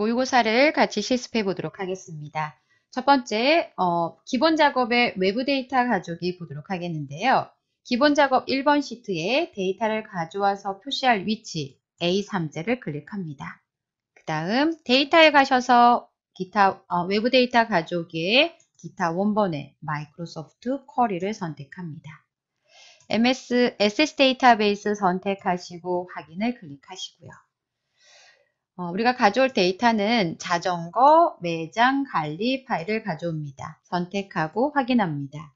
모의고사를 같이 실습해 보도록 하겠습니다. 첫 번째, 어, 기본 작업의 외부 데이터 가져오기 보도록 하겠는데요. 기본 작업 1번 시트에 데이터를 가져와서 표시할 위치 A3제를 클릭합니다. 그 다음 데이터에 가셔서 기타 어, 외부 데이터 가져오기에 기타 원본의 마이크로소프트 쿼리를 선택합니다. MS SS 데이터베이스 선택하시고 확인을 클릭하시고요. 어, 우리가 가져올 데이터는 자전거 매장 관리 파일을 가져옵니다. 선택하고 확인합니다.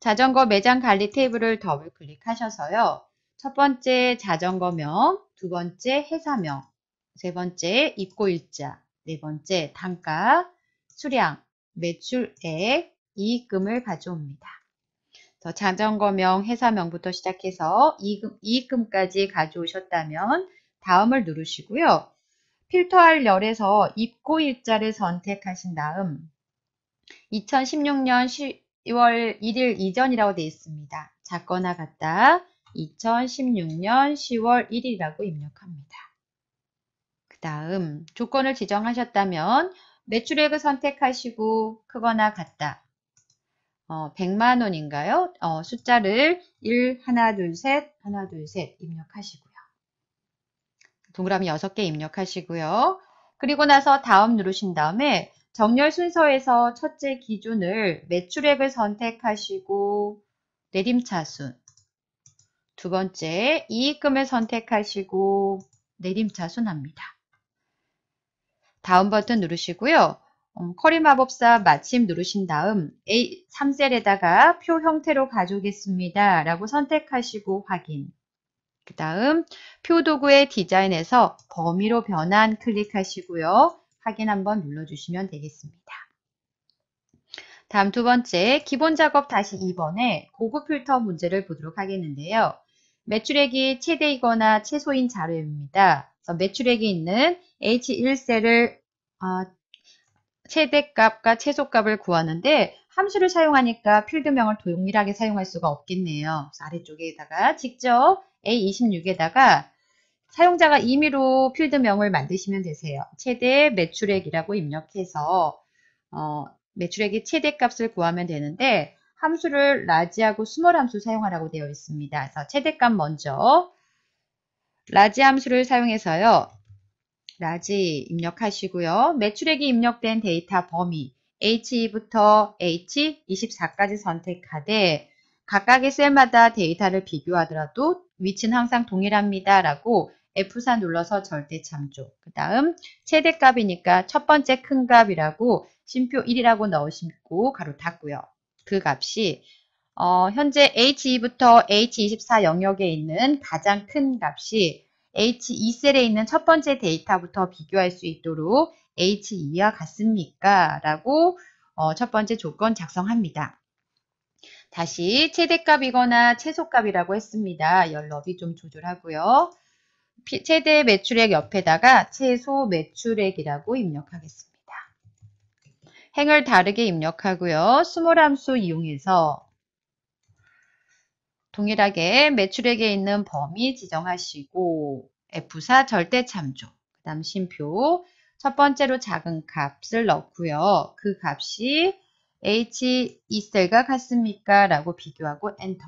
자전거 매장 관리 테이블을 더블 클릭하셔서요. 첫 번째 자전거명, 두 번째 회사명, 세 번째 입고일자, 네 번째 단가, 수량, 매출액, 이익금을 가져옵니다. 자전거명, 회사명부터 시작해서 이익금, 이익금까지 가져오셨다면 다음을 누르시고요. 필터할 열에서 입고 일자를 선택하신 다음 2016년 10월 1일 이전이라고 되어 있습니다. 작거나 같다. 2016년 10월 1일이라고 입력합니다. 그 다음 조건을 지정하셨다면 매출액을 선택하시고 크거나 같다. 어, 100만원인가요? 어, 숫자를 1, 하나, 둘, 셋, 하나, 둘, 셋 입력하시고요. 동그라미 6개 입력하시고요. 그리고 나서 다음 누르신 다음에 정렬 순서에서 첫째 기준을 매출액을 선택하시고 내림차순 두 번째 이익금을 선택하시고 내림차순 합니다. 다음 버튼 누르시고요. 음, 커리 마법사 마침 누르신 다음 A 3셀에다가 표 형태로 가져오겠습니다. 라고 선택하시고 확인. 그 다음 표도구의 디자인에서 범위로 변환 클릭하시고요. 확인 한번 눌러주시면 되겠습니다. 다음 두 번째 기본 작업 다시 2번에 고급 필터 문제를 보도록 하겠는데요. 매출액이 최대이거나 최소인 자료입니다. 매출액이 있는 H1셀을 어, 최대값과 최소값을 구하는데 함수를 사용하니까 필드명을 동일하게 사용할 수가 없겠네요. 아래쪽에다가 직접 A26에다가 사용자가 임의로 필드명을 만드시면 되세요. 최대 매출액이라고 입력해서 어, 매출액의 최대값을 구하면 되는데 함수를 라지하고 스몰 함수 사용하라고 되어 있습니다. 그래서 최대값 먼저 라지 함수를 사용해서요. 라지 입력하시고요. 매출액이 입력된 데이터 범위 H2부터 H24까지 선택하되 각각의 셀마다 데이터를 비교하더라도 위치는 항상 동일합니다. 라고 F4 눌러서 절대 참조. 그 다음 최대값이니까 첫 번째 큰 값이라고 심표 1이라고 넣으시고 가로 닫고요. 그 값이 어, 현재 H2부터 H24 영역에 있는 가장 큰 값이 H2셀에 있는 첫 번째 데이터부터 비교할 수 있도록 H2와 같습니까? 라고 어, 첫 번째 조건 작성합니다. 다시 최대값이거나 최소값이라고 했습니다. 연럽이 좀 조절하고요. 피, 최대 매출액 옆에다가 최소 매출액이라고 입력하겠습니다. 행을 다르게 입력하고요. 수몰함수 이용해서 동일하게 매출액에 있는 범위 지정하시고 F4 절대 참조, 그 다음 심표 첫 번째로 작은 값을 넣고요. 그 값이 H2셀과 같습니까? 라고 비교하고 엔터.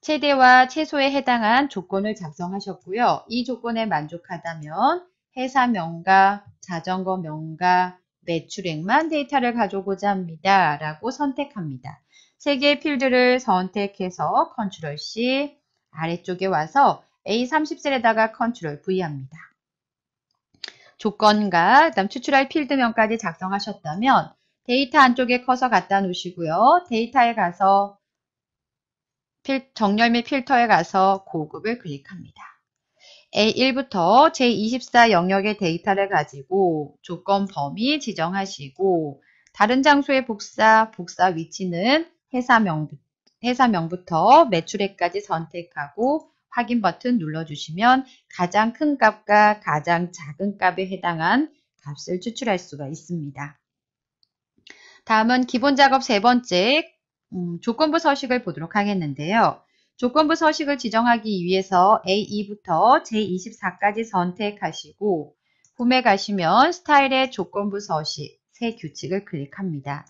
최대와 최소에 해당한 조건을 작성하셨고요. 이 조건에 만족하다면 회사 명가, 자전거 명가, 매출액만 데이터를 가져오고자 합니다. 라고 선택합니다. 세 개의 필드를 선택해서 컨트롤 C 아래쪽에 와서 A30셀에다가 컨트롤 V 합니다. 조건과 그다음 추출할 필드명까지 작성하셨다면 데이터 안쪽에 커서 갖다 놓으시고요. 데이터에 가서 필, 정렬 및 필터에 가서 고급을 클릭합니다. A1부터 제24 영역의 데이터를 가지고 조건 범위 지정하시고 다른 장소의 복사, 복사 위치는 회사명, 회사명부터 매출액까지 선택하고 확인 버튼 눌러주시면 가장 큰 값과 가장 작은 값에 해당한 값을 추출할 수가 있습니다. 다음은 기본 작업 세 번째 음, 조건부 서식을 보도록 하겠는데요. 조건부 서식을 지정하기 위해서 A2부터 J24까지 선택하시고 홈에 가시면 스타일의 조건부 서식 새 규칙을 클릭합니다.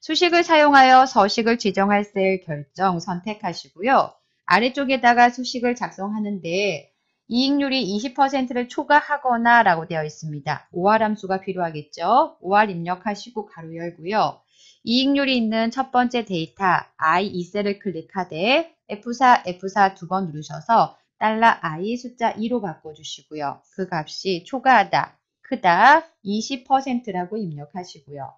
수식을 사용하여 서식을 지정할 셀 결정 선택하시고요. 아래쪽에다가 수식을 작성하는데 이익률이 20%를 초과하거나 라고 되어 있습니다. 5알 함수가 필요하겠죠. 5알 입력하시고 가로 열고요. 이익률이 있는 첫 번째 데이터 I2셀을 클릭하되 F4, F4 두 번 누르셔서 달러 $i 숫자 2로 바꿔주시고요. 그 값이 초과하다, 크다, 20%라고 입력하시고요.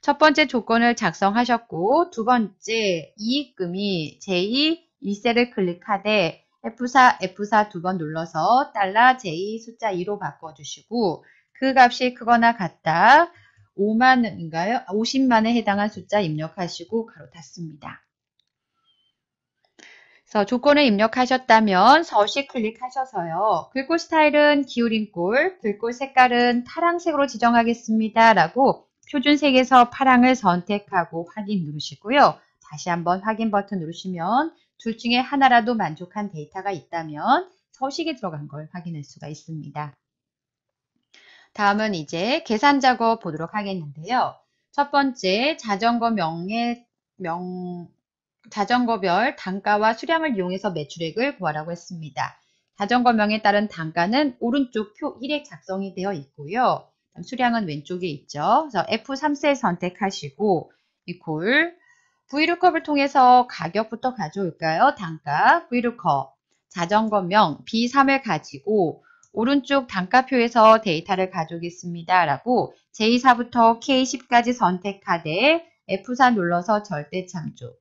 첫 번째 조건을 작성하셨고 두 번째 이익금이 제2 2셀을 클릭하되 F4, F4 두 번 눌러서 달러 J 숫자 2로 바꿔주시고 그 값이 크거나 같다 5만인가요? 50만에 해당한 숫자 입력하시고 가로 닫습니다. 그래서 조건을 입력하셨다면 서식 클릭하셔서요. 글꼴 스타일은 기울임꼴, 글꼴 색깔은 파랑색으로 지정하겠습니다. 라고 표준색에서 파랑을 선택하고 확인 누르시고요. 다시 한번 확인 버튼 누르시면 둘 중에 하나라도 만족한 데이터가 있다면 서식에 들어간 걸 확인할 수가 있습니다. 다음은 이제 계산 작업 보도록 하겠는데요. 첫 번째 자전거 명의 명 자전거별 단가와 수량을 이용해서 매출액을 구하라고 했습니다. 자전거명에 따른 단가는 오른쪽 표 1에 작성이 되어 있고요. 수량은 왼쪽에 있죠. 그래서 f 3세 선택하시고 이퀄 브이루컵을 통해서 가격부터 가져올까요? 단가, 브이루컵, 자전거명 B3을 가지고 오른쪽 단가표에서 데이터를 가져오겠습니다. 라고 J4부터 K10까지 선택하되 F4 눌러서 절대 참조.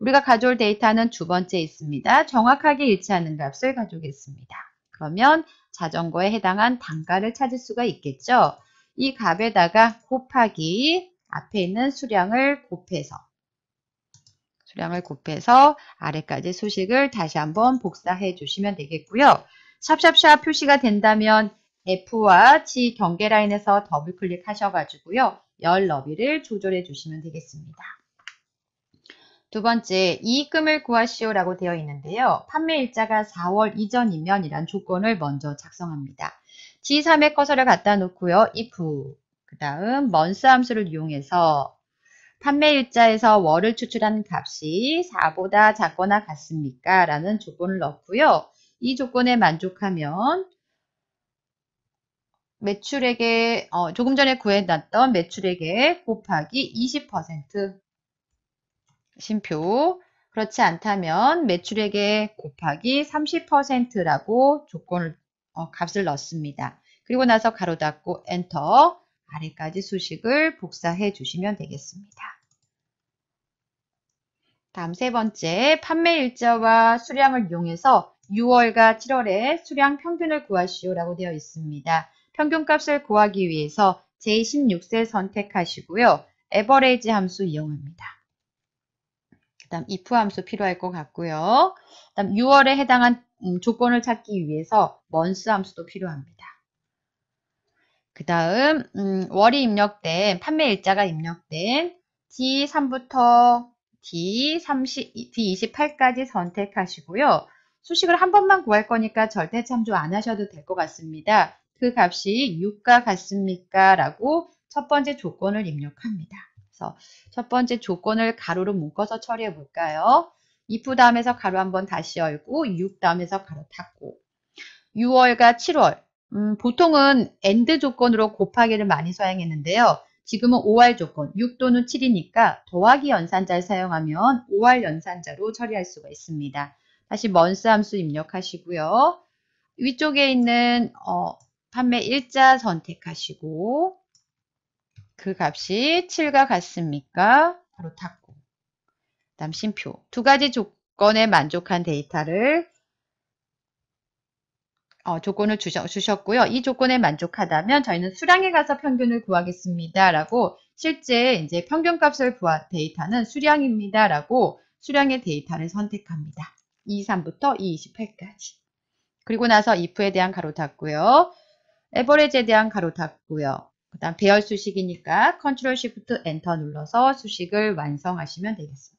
우리가 가져올 데이터는 두 번째 있습니다. 정확하게 일치하는 값을 가져오겠습니다. 그러면 자전거에 해당한 단가를 찾을 수가 있겠죠. 이 값에다가 곱하기 앞에 있는 수량을 곱해서 수량을 곱해서 아래까지 수식을 다시 한번 복사해 주시면 되겠고요. 샵샵샵 표시가 된다면 F와 G 경계 라인에서 더블 클릭하셔가지고요. 열 너비를 조절해 주시면 되겠습니다. 두 번째, 이익금을 구하시오라고 되어 있는데요. 판매일자가 4월 이전이면 이란 조건을 먼저 작성합니다. G3의 커서를 갖다 놓고요. if, 그 다음 먼스 함수를 이용해서 판매일자에서 월을 추출한 값이 4보다 작거나 같습니까? 라는 조건을 넣고요. 이 조건에 만족하면 매출액에 어, 조금 전에 구해놨던 매출액에 곱하기 20% 심표 그렇지 않다면 매출액에 곱하기 30%라고 조건을 어, 값을 넣습니다. 그리고 나서 가로 닫고 엔터 아래까지 수식을 복사해 주시면 되겠습니다. 다음 세 번째, 판매 일자와 수량을 이용해서 6월과 7월의 수량 평균을 구하시오라고 되어 있습니다. 평균값을 구하기 위해서 제16세 선택하시고요. 에버레이지 함수 이용합니다. 그 다음 if 함수 필요할 것 같고요. 그 다음 6월에 해당한 음, 조건을 찾기 위해서 먼스 함수도 필요합니다. 그 다음 음, 월이 입력된 판매 일자가 입력된 G3부터 D30, D28까지 선택하시고요. 수식을 한 번만 구할 거니까 절대 참조 안 하셔도 될 것 같습니다. 그 값이 6과 같습니까? 라고 첫 번째 조건을 입력합니다. 그래서 첫 번째 조건을 가로로 묶어서 처리해 볼까요? if 다음에서 가로 한번 다시 열고 6 다음에서 가로 닫고 6월과 7월 음, 보통은 AND 조건으로 곱하기를 많이 사용했는데요. 지금은 5할 조건 6 또는 7이니까 더하기 연산자를 사용하면 5할 연산자로 처리할 수가 있습니다. 다시 먼스 함수 입력하시고요. 위쪽에 있는 어, 판매 일자 선택하시고 그 값이 7과 같습니까? 바로 닫고 그 다음 심표 두 가지 조건에 만족한 데이터를 어, 조건을 주셔, 주셨고요. 이 조건에 만족하다면 저희는 수량에 가서 평균을 구하겠습니다. 라고 실제 이제 평균값을 구한 데이터는 수량입니다. 라고 수량의 데이터를 선택합니다. 2, 3부터 2, 28까지. 그리고 나서 if에 대한 가로 닫고요. a v e r a g e 에 대한 가로 닫고요. 그 다음 배열 수식이니까 컨트롤 시프트 엔터 눌러서 수식을 완성하시면 되겠습니다.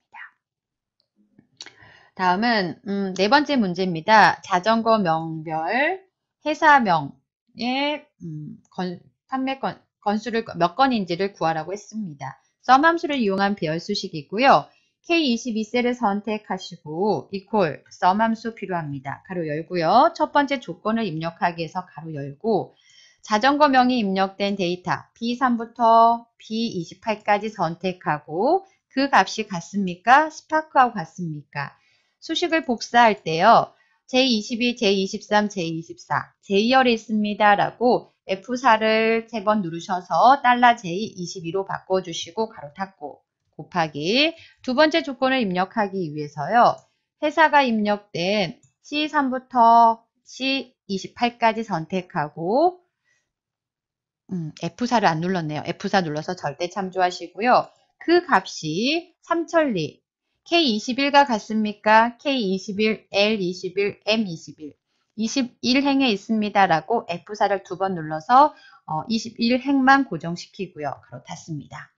다음은 음, 네 번째 문제입니다. 자전거 명별 회사명의 음, 건, 판매 건, 건수를 몇 건인지를 구하라고 했습니다. 썸함수를 이용한 배열수식이고요. K22셀을 선택하시고 equal 썸함수 필요합니다. 가로 열고요. 첫 번째 조건을 입력하기 위해서 가로 열고 자전거명이 입력된 데이터 B3부터 B28까지 선택하고 그 값이 같습니까? 스파크하고 같습니까? 수식을 복사할 때요. J22, J23, J24, J열이 있습니다. 라고 F4를 세 번 누르셔서 달러 J22로 바꿔주시고 가로 닫고 곱하기 두 번째 조건을 입력하기 위해서요. 회사가 입력된 C3부터 C28까지 선택하고 음, F4를 안 눌렀네요. F4 눌러서 절대 참조하시고요. 그 값이 3천리 K21과 같습니까? K21, L21, M21. 21행에 있습니다. 라고 F4를 두 번 눌러서 어, 21행만 고정시키고요. 그렇 닫습니다.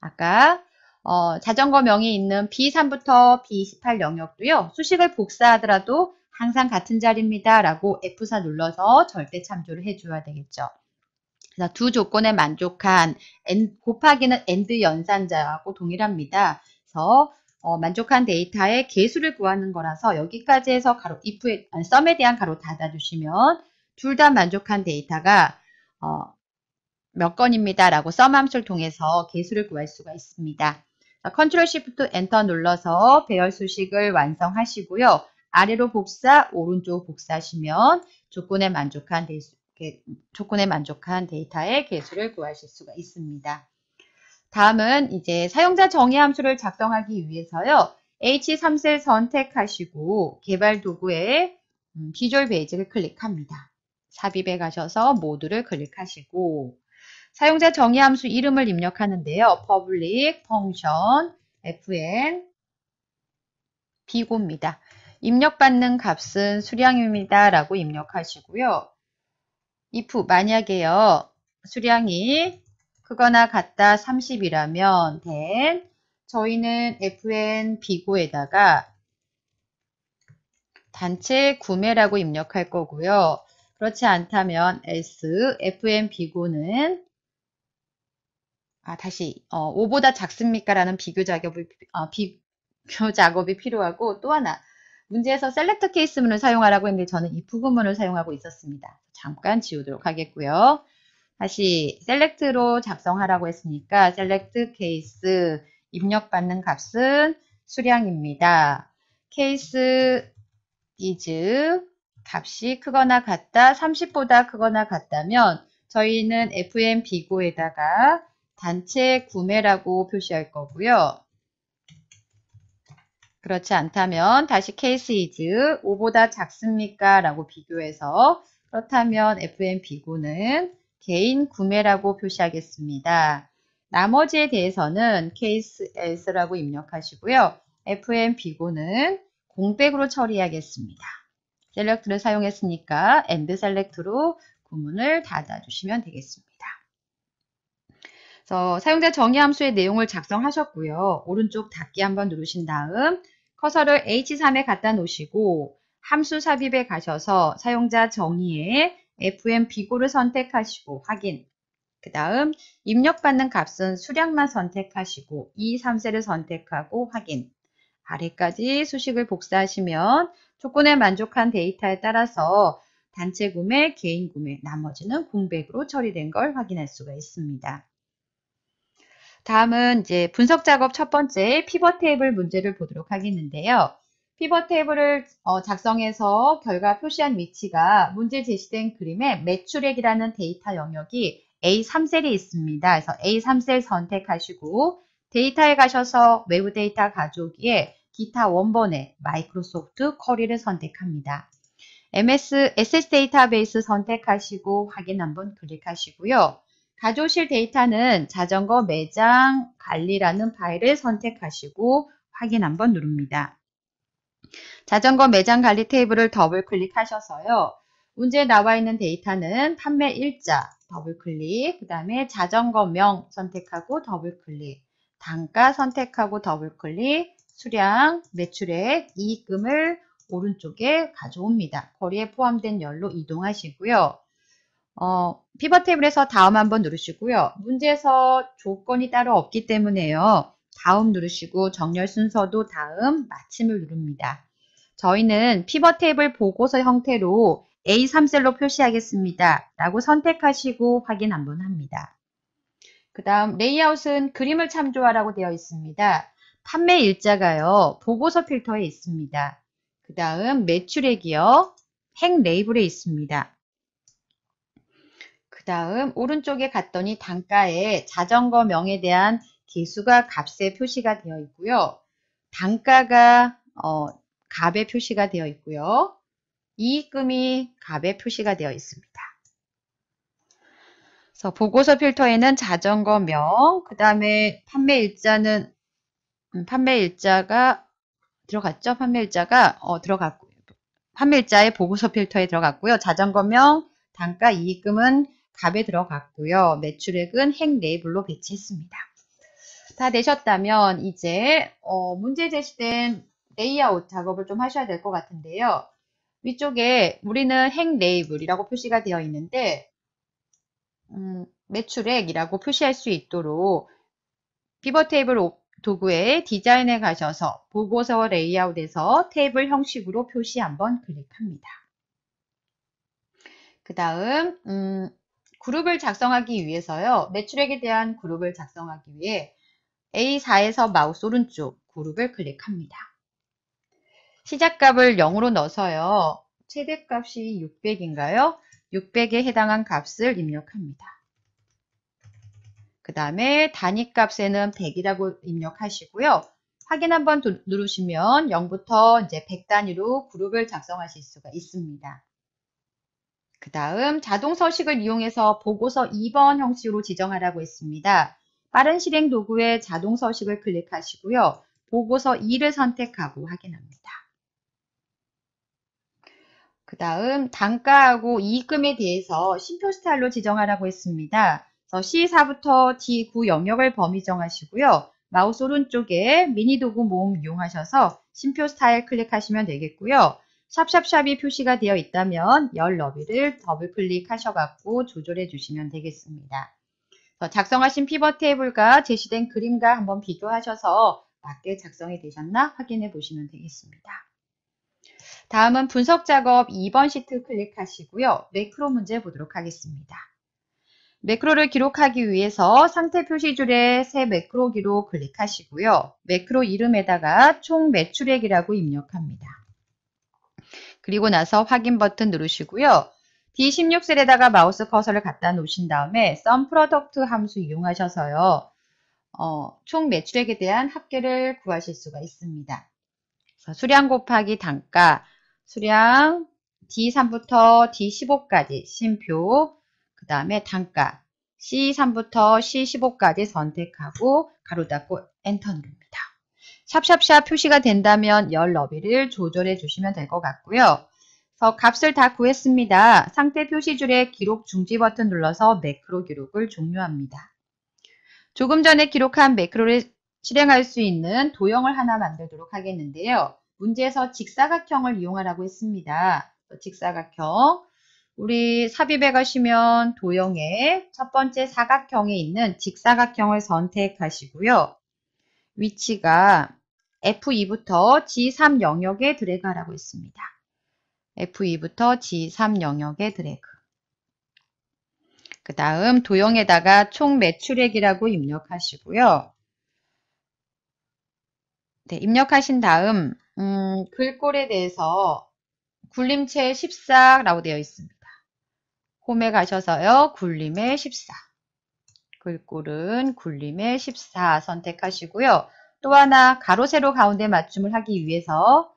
아까 어, 자전거 명이 있는 B3부터 B28 영역도요. 수식을 복사하더라도 항상 같은 자리입니다. 라고 F4 눌러서 절대 참조를 해줘야 되겠죠. 그래서 두 조건에 만족한 엔, 곱하기는 n 드 연산자하고 동일합니다. 그래서 어, 만족한 데이터의 개수를 구하는 거라서 여기까지 해서 가로 if에 썸에 대한 가로 닫아주시면 둘 다 만족한 데이터가 어, 몇 건입니다 라고 썸 함수를 통해서 개수를 구할 수가 있습니다. 자, 컨트롤 시프트 엔터 눌러서 배열 수식을 완성하시고요. 아래로 복사, 오른쪽 복사하시면 조건에 만족한 데이 조건에 만족한 데이터의 개수를 구하실 수가 있습니다. 다음은 이제 사용자 정의 함수를 작성하기 위해서요. H3셀 선택하시고 개발 도구에 음, 비주얼 베이지를 클릭합니다. 삽입에 가셔서 모두를 클릭하시고 사용자 정의 함수 이름을 입력하는데요. public function fn 비고입니다. 입력받는 값은 수량입니다. 라고 입력하시고요. if 만약에요. 수량이 크거나 같다 30이라면 then 저희는 fn 비고에다가 단체 구매라고 입력할 거고요. 그렇지 않다면 s fn 비고는 아 다시 어, 5보다 작습니까? 라는 비교 작업이 어, 비교 작업이 필요하고 또 하나 문제에서 셀렉터 케이스문을 사용하라고 했는데 저는 if 구문을 사용하고 있었습니다. 잠깐 지우도록 하겠고요. 다시 셀렉트로 작성하라고 했으니까 셀렉트 케이스 입력받는 값은 수량입니다. 케이스 is 값이 크거나 같다 30보다 크거나 같다면 저희는 FM 비고에다가 단체 구매라고 표시할 거고요. 그렇지 않다면 다시 케이스 is 5보다 작습니까? 라고 비교해서 그렇다면 FM 비고는 개인 구매라고 표시하겠습니다. 나머지에 대해서는 케이스 S라고 입력하시고요. FM 비고는 공백으로 처리하겠습니다. 셀렉트를 사용했으니까 엔드 셀렉트로 구문을 닫아주시면 되겠습니다. 그래서 사용자 정의 함수의 내용을 작성하셨고요. 오른쪽 닫기 한번 누르신 다음 커서를 H3에 갖다 놓으시고 함수 삽입에 가셔서 사용자 정의에 FM 비고를 선택하시고 확인. 그 다음 입력받는 값은 수량만 선택하시고 2, 3세를 선택하고 확인. 아래까지 수식을 복사하시면 조건에 만족한 데이터에 따라서 단체 구매, 개인 구매, 나머지는 공백으로 처리된 걸 확인할 수가 있습니다. 다음은 이제 분석 작업 첫 번째 피벗 테이블 문제를 보도록 하겠는데요. 피벗 테이블을 어, 작성해서 결과 표시한 위치가 문제 제시된 그림의 매출액이라는 데이터 영역이 A3셀이 있습니다. 그래서 A3셀 선택하시고 데이터에 가셔서 외부 데이터 가져오기에 기타 원본의 마이크로소프트 커리를 선택합니다. MS SS 데이터베이스 선택하시고 확인 한번 클릭하시고요. 가져오실 데이터는 자전거 매장 관리라는 파일을 선택하시고 확인 한번 누릅니다. 자전거 매장 관리 테이블을 더블 클릭하셔서요. 문제에 나와 있는 데이터는 판매 일자 더블 클릭, 그 다음에 자전거명 선택하고 더블 클릭, 단가 선택하고 더블 클릭, 수량, 매출액, 이익금을 오른쪽에 가져옵니다. 거리에 포함된 열로 이동하시고요. 어, 피벗 테이블에서 다음 한번 누르시고요. 문제에서 조건이 따로 없기 때문에요. 다음 누르시고 정렬 순서도 다음 마침을 누릅니다. 저희는 피벗 테이블 보고서 형태로 A3셀로 표시하겠습니다. 라고 선택하시고 확인 한번 합니다. 그 다음 레이아웃은 그림을 참조하라고 되어 있습니다. 판매 일자가요. 보고서 필터에 있습니다. 그 다음 매출액이요. 행 레이블에 있습니다. 그 다음 오른쪽에 갔더니 단가에 자전거 명에 대한 개수가 값에 표시가 되어 있고요. 단가가 어, 값에 표시가 되어 있고요. 이익금이 값에 표시가 되어 있습니다. 그래서 보고서 필터에는 자전거명, 그 다음에 판매일자는 음, 판매일자가 들어갔죠? 판매일자가 어, 들어갔고 판매일자의 보고서 필터에 들어갔고요. 자전거명, 단가, 이익금은 값에 들어갔고요. 매출액은 행 레이블로 배치했습니다. 다 되셨다면 이제 어, 문제 제시된 레이아웃 작업을 좀 하셔야 될 것 같은데요. 위쪽에 우리는 행 레이블이라고 표시가 되어 있는데 음, 매출액이라고 표시할 수 있도록 피벗 테이블 도구에 디자인에 가셔서 보고서 레이아웃에서 테이블 형식으로 표시 한번 클릭합니다. 그 다음 음, 그룹을 작성하기 위해서요. 매출액에 대한 그룹을 작성하기 위해 A4에서 마우스 오른쪽 그룹을 클릭합니다. 시작값을 0으로 넣어서요. 최대값이 600인가요? 600에 해당한 값을 입력합니다. 그 다음에 단위값에는 100이라고 입력하시고요. 확인 한번 누르시면 0부터 이제 100 단위로 그룹을 작성하실 수가 있습니다. 그 다음 자동 서식을 이용해서 보고서 2번 형식으로 지정하라고 했습니다. 빠른 실행 도구의 자동 서식을 클릭하시고요. 보고서 2를 선택하고 확인합니다. 그 다음 단가하고 이익금에 대해서 심표 스타일로 지정하라고 했습니다. C4부터 D9 영역을 범위 정하시고요. 마우스 오른쪽에 미니 도구 모음 이용하셔서 심표 스타일 클릭하시면 되겠고요. 샵샵샵이 표시가 되어 있다면 열 너비를 더블 클릭하셔갖고 조절해 주시면 되겠습니다. 어, 작성하신 피벗 테이블과 제시된 그림과 한번 비교하셔서 맞게 작성이 되셨나 확인해 보시면 되겠습니다. 다음은 분석 작업 2번 시트 클릭하시고요. 매크로 문제 보도록 하겠습니다. 매크로를 기록하기 위해서 상태 표시줄에 새 매크로 기록 클릭하시고요. 매크로 이름에다가 총 매출액이라고 입력합니다. 그리고 나서 확인 버튼 누르시고요. d 1 6셀에다가 마우스 커서를 갖다 놓으신 다음에 썸 프로덕트 함수 이용하셔서요. 어, 총 매출액에 대한 합계를 구하실 수가 있습니다. 수량 곱하기 단가, 수량 D3부터 D15까지 심표, 그 다음에 단가 C3부터 C15까지 선택하고 가로 닫고 엔터 누릅니다. 샵샵샵 표시가 된다면 열 너비를 조절해 주시면 될 것 같고요. 그 값을 다 구했습니다. 상태 표시줄에 기록 중지 버튼 눌러서 매크로 기록을 종료합니다. 조금 전에 기록한 매크로를 실행할 수 있는 도형을 하나 만들도록 하겠는데요. 문제에서 직사각형을 이용하라고 했습니다. 직사각형. 우리 삽입에 가시면 도형의 첫 번째 사각형에 있는 직사각형을 선택하시고요. 위치가 F2부터 G3 영역에 드래그하라고 했습니다. F2부터 G3 영역의 드래그. 그 다음 도형에다가 총 매출액이라고 입력하시고요. 네, 입력하신 다음 음, 글꼴에 대해서 굴림체 14라고 되어 있습니다. 홈에 가셔서요. 굴림의 14. 글꼴은 굴림의 14 선택하시고요. 또 하나 가로 세로 가운데 맞춤을 하기 위해서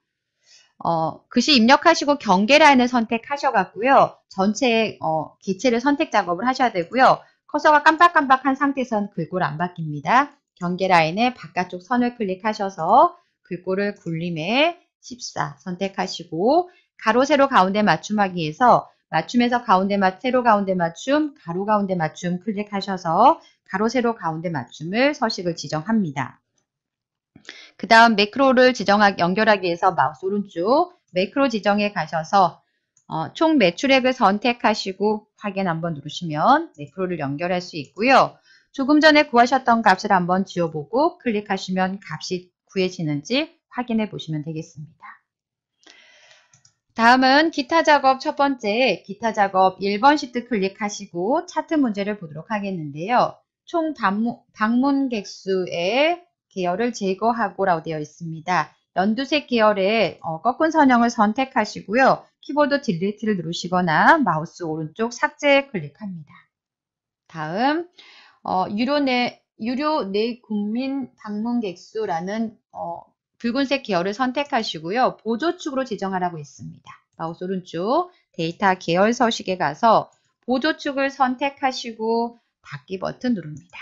어, 글씨 입력하시고 경계라인을 선택하셔갖고요. 전체 어, 개체를 선택 작업을 하셔야 되고요. 커서가 깜빡깜빡한 상태선 에 글꼴 안 바뀝니다. 경계 라인의 바깥쪽 선을 클릭하셔서 글꼴을 굴림에 14 선택하시고 가로 세로 가운데 맞춤하기에서 맞춤에서 가운데 맞 세로 가운데 맞춤 가로 가운데 맞춤 클릭하셔서 가로 세로 가운데 맞춤을 서식을 지정합니다. 그 다음 매크로를 지정하기, 연결하기 위해서 마우스 오른쪽 매크로 지정에 가셔서 어, 총 매출액을 선택하시고 확인 한번 누르시면 매크로를 연결할 수 있고요. 조금 전에 구하셨던 값을 한번 지워보고 클릭하시면 값이 구해지는지 확인해 보시면 되겠습니다. 다음은 기타 작업 첫 번째 기타 작업 1번 시트 클릭하시고 차트 문제를 보도록 하겠는데요. 총 방문, 방문 객수의 계열을 제거하고라고 되어 있습니다. 연두색 계열의 어, 꺾은 선형을 선택하시고요. 키보드 딜리트를 누르시거나 마우스 오른쪽 삭제 클릭합니다. 다음 어, 유료 내 유료 내 국민 방문객 수라는 어, 붉은색 계열을 선택하시고요. 보조축으로 지정하라고 있습니다. 마우스 오른쪽 데이터 계열 서식에 가서 보조축을 선택하시고 닫기 버튼 누릅니다.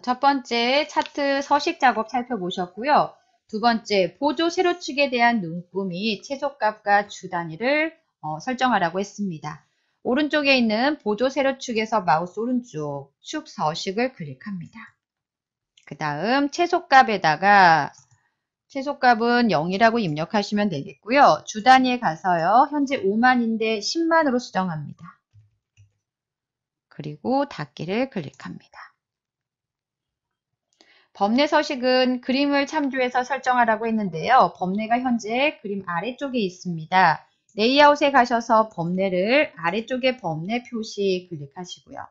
첫 번째 차트 서식 작업 살펴보셨고요. 두 번째 보조 세로축에 대한 눈금이 최소값과 주 단위를 어, 설정하라고 했습니다. 오른쪽에 있는 보조 세로축에서 마우스 오른쪽 축 서식을 클릭합니다. 그 다음 최소값에다가 최소값은 0이라고 입력하시면 되겠고요. 주 단위에 가서요. 현재 5만인데 10만으로 수정합니다. 그리고 닫기를 클릭합니다. 범례 서식은 그림을 참조해서 설정하라고 했는데요. 범례가 현재 그림 아래쪽에 있습니다. 레이아웃에 가셔서 범례를 아래쪽에 범례 표시 클릭하시고요.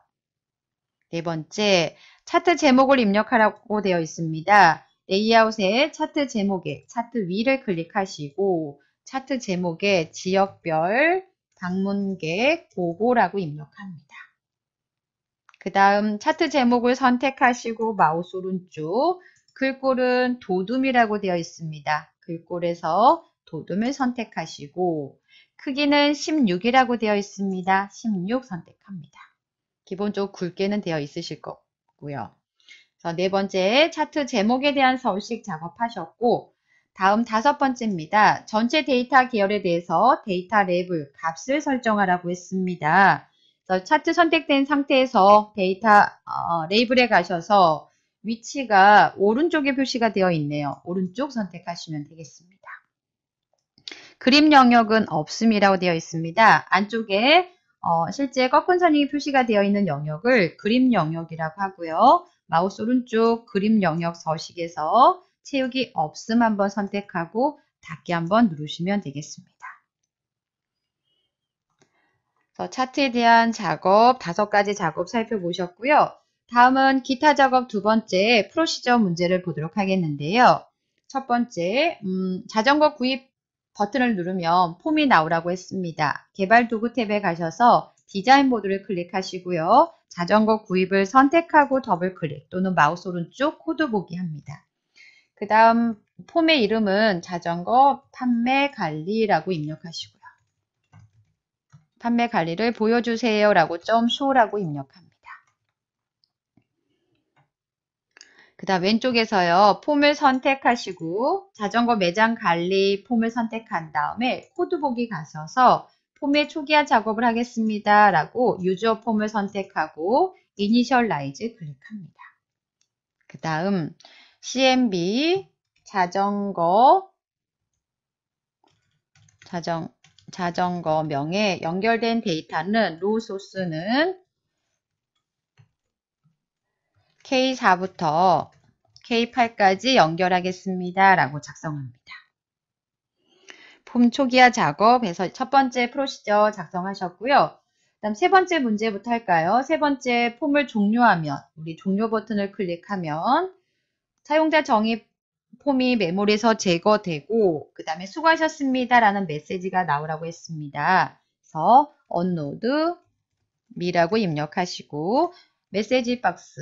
네 번째, 차트 제목을 입력하라고 되어 있습니다. 레이아웃에 차트 제목에 차트 위를 클릭하시고 차트 제목에 지역별 방문객 보고라고 입력합니다. 그 다음 차트 제목을 선택하시고 마우스 오른쪽 글꼴은 도둠이라고 되어 있습니다. 글꼴에서 도둠을 선택하시고 크기는 16이라고 되어 있습니다. 16 선택합니다. 기본적으로 굵게는 되어 있으실 거고요. 네 번째 차트 제목에 대한 서식 작업하셨고 다음 다섯 번째입니다. 전체 데이터 계열에 대해서 데이터 랩을 값을 설정하라고 했습니다. 차트 선택된 상태에서 데이터 어, 레이블에 가셔서 위치가 오른쪽에 표시가 되어 있네요. 오른쪽 선택하시면 되겠습니다. 그림 영역은 없음이라고 되어 있습니다. 안쪽에 어, 실제 꺾은 선이 표시가 되어 있는 영역을 그림 영역이라고 하고요. 마우스 오른쪽 그림 영역 서식에서 채우기 없음 한번 선택하고 닫기 한번 누르시면 되겠습니다. 차트에 대한 작업 다섯 가지 작업 살펴보셨고요. 다음은 기타 작업 두 번째 프로시저 문제를 보도록 하겠는데요. 첫 번째, 음, 자전거 구입 버튼을 누르면 폼이 나오라고 했습니다. 개발 도구 탭에 가셔서 디자인 모드를 클릭하시고요. 자전거 구입을 선택하고 더블 클릭 또는 마우스 오른쪽 코드 보기 합니다. 그 다음 폼의 이름은 자전거 판매 관리라고 입력하시고요. 판매 관리를 보여주세요 라고 점 쇼라고 입력합니다. 그 다음 왼쪽에서요. 폼을 선택하시고 자전거 매장 관리 폼을 선택한 다음에 코드 보기 가셔서 폼의 초기화 작업을 하겠습니다 라고 유저 폼을 선택하고 이니셜라이즈 클릭합니다. 그 다음 CMB 자전거 자전 자전거 명에 연결된 데이터는 로 소스는 K4부터 K8까지 연결하겠습니다. 라고 작성합니다. 봄 초기화 작업에서 첫 번째 프로시저 작성하셨고요. 그 다음 세 번째 문제부터 할까요? 세 번째 폼을 종료하면 우리 종료 버튼을 클릭하면 사용자 정의 폼이 메모리에서 제거되고 그 다음에 수고하셨습니다라는 메시지가 나오라고 했습니다. 그래서 언노드 미라고 입력하시고 메시지 박스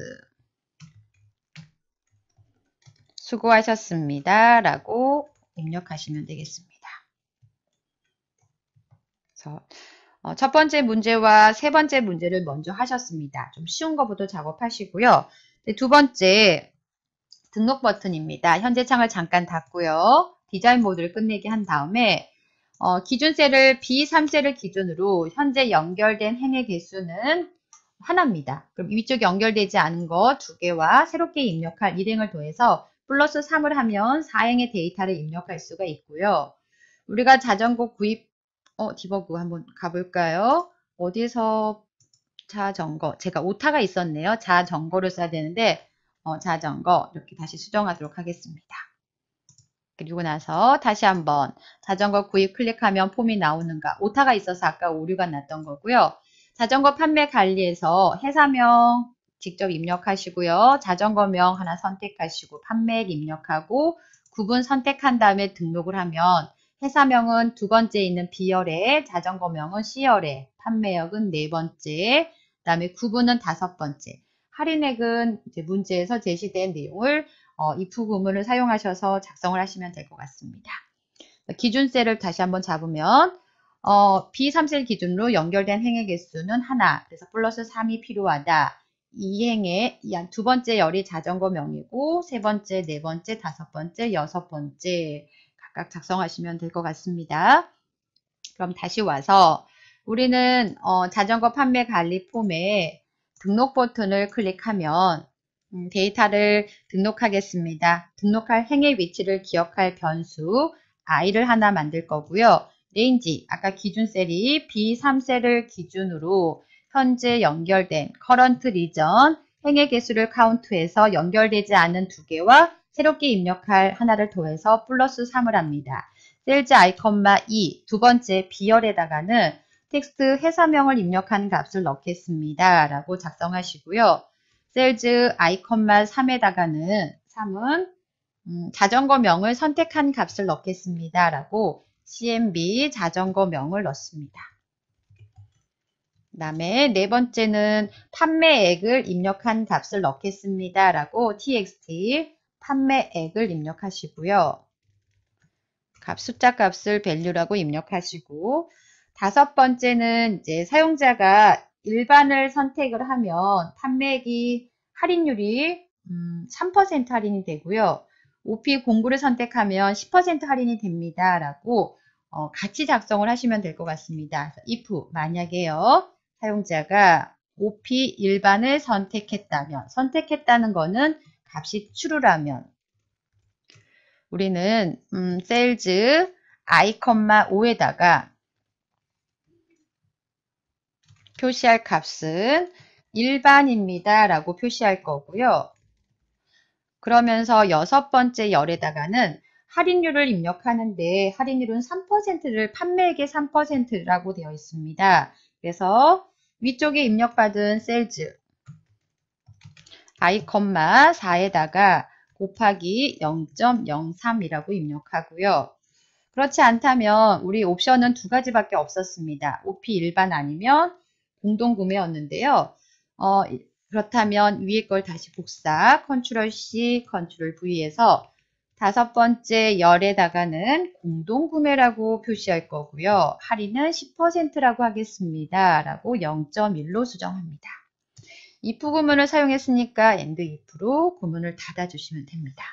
수고하셨습니다 라고 입력하시면 되겠습니다. 그래서 어, 첫 번째 문제와 세 번째 문제를 먼저 하셨습니다. 좀 쉬운 것부터 작업하시고요. 네, 두 번째 등록 버튼입니다. 현재 창을 잠깐 닫고요. 디자인 모드를 끝내기 한 다음에 어, 기준셀을 B3셀을 기준으로 현재 연결된 행의 개수는 하나입니다. 그럼 위쪽에 연결되지 않은 거 두 개와 새롭게 입력할 일행을 더해서 플러스 3을 하면 4행의 데이터를 입력할 수가 있고요. 우리가 자전거 구입 어, 디버그 한번 가볼까요? 어디서 자전거 제가 오타가 있었네요. 자전거를 써야 되는데 어, 자전거 이렇게 다시 수정하도록 하겠습니다. 그리고 나서 다시 한번 자전거 구입 클릭하면 폼이 나오는가 오타가 있어서 아까 오류가 났던 거고요. 자전거 판매 관리에서 회사명 직접 입력하시고요. 자전거명 하나 선택하시고 판매액 입력하고 구분 선택한 다음에 등록을 하면 회사명은 두 번째 있는 B열에 자전거명은 C열에 판매역은 네 번째 그 다음에 구분은 다섯 번째 할인액은 이제 문제에서 제시된 내용을 어, if 구문을 사용하셔서 작성을 하시면 될 것 같습니다. 기준세를 다시 한번 잡으면 어, B3셀 기준으로 연결된 행의 개수는 하나, 그래서 플러스 3이 필요하다. 이 행의 두 번째 열이 자전거 명이고 세 번째, 네 번째, 다섯 번째, 여섯 번째 각각 작성하시면 될 것 같습니다. 그럼 다시 와서 우리는 어, 자전거 판매 관리 폼에 등록 버튼을 클릭하면 음, 데이터를 등록하겠습니다. 등록할 행의 위치를 기억할 변수 i를 하나 만들 거고요. 레인지, 아까 기준 셀이 B3셀을 기준으로 현재 연결된 커런트 리전 행의 개수를 카운트해서 연결되지 않은 두 개와 새롭게 입력할 하나를 더해서 플러스 3을 합니다. 셀즈 아이컨마 2, 두 번째 B열에다가는 텍스트 회사명을 입력한 값을 넣겠습니다. 라고 작성하시고요. 셀즈 아이콘만 3에다가는 3은 음, 자전거명을 선택한 값을 넣겠습니다. 라고 CMB 자전거명을 넣습니다. 그 다음에 네 번째는 판매액을 입력한 값을 넣겠습니다. 라고 txt 판매액을 입력하시고요. 값 숫자 값을 value라고 입력하시고 다섯 번째는 이제 사용자가 일반을 선택을 하면 판매기 할인율이 3% 음, 할인이 되고요. OP 공구를 선택하면 10% 할인이 됩니다. 라고 어, 같이 작성을 하시면 될 것 같습니다. if 만약에요. 사용자가 OP 일반을 선택했다면 선택했다는 거는 값이 true라면 우리는 음, sales i, 5에다가 표시할 값은 일반입니다. 라고 표시할 거고요. 그러면서 여섯 번째 열에다가는 할인율을 입력하는데 할인율은 3%를 판매액의 3%라고 되어 있습니다. 그래서 위쪽에 입력받은 셀즈 아이콘마 4에다가 곱하기 0.03이라고 입력하고요. 그렇지 않다면 우리 옵션은 두 가지밖에 없었습니다. OP 일반 아니면 공동구매였는데요. 어, 그렇다면 위에 걸 다시 복사, 컨트롤 C, 컨트롤 V에서 다섯 번째 열에다가는 공동구매라고 표시할 거고요. 할인은 10%라고 하겠습니다. 라고 0.1로 수정합니다. if 구문을 사용했으니까 and if로 구문을 닫아주시면 됩니다.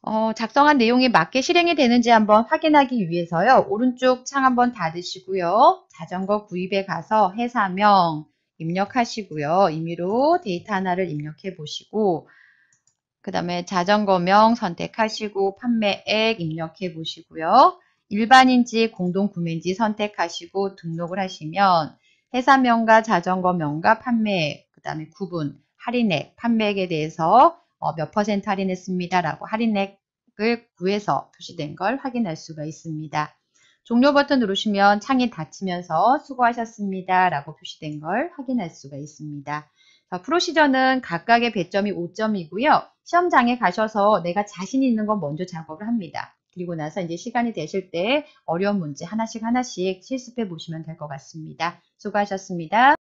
어, 작성한 내용에 맞게 실행이 되는지 한번 확인하기 위해서요. 오른쪽 창 한번 닫으시고요. 자전거 구입에 가서 회사명 입력하시고요. 임의로 데이터 하나를 입력해 보시고 그 다음에 자전거명 선택하시고 판매액 입력해 보시고요. 일반인지 공동구매인지 선택하시고 등록을 하시면 회사명과 자전거명과 판매액, 그 다음에 구분, 할인액, 판매액에 대해서 어, 몇 퍼센트 할인했습니다라고 할인액을 구해서 표시된 걸 확인할 수가 있습니다. 종료 버튼 누르시면 창이 닫히면서 수고하셨습니다 라고 표시된 걸 확인할 수가 있습니다. 자, 프로시저는 각각의 배점이 5점이고요. 시험장에 가셔서 내가 자신 있는 건 먼저 작업을 합니다. 그리고 나서 이제 시간이 되실 때 어려운 문제 하나씩 하나씩 실습해 보시면 될 것 같습니다. 수고하셨습니다.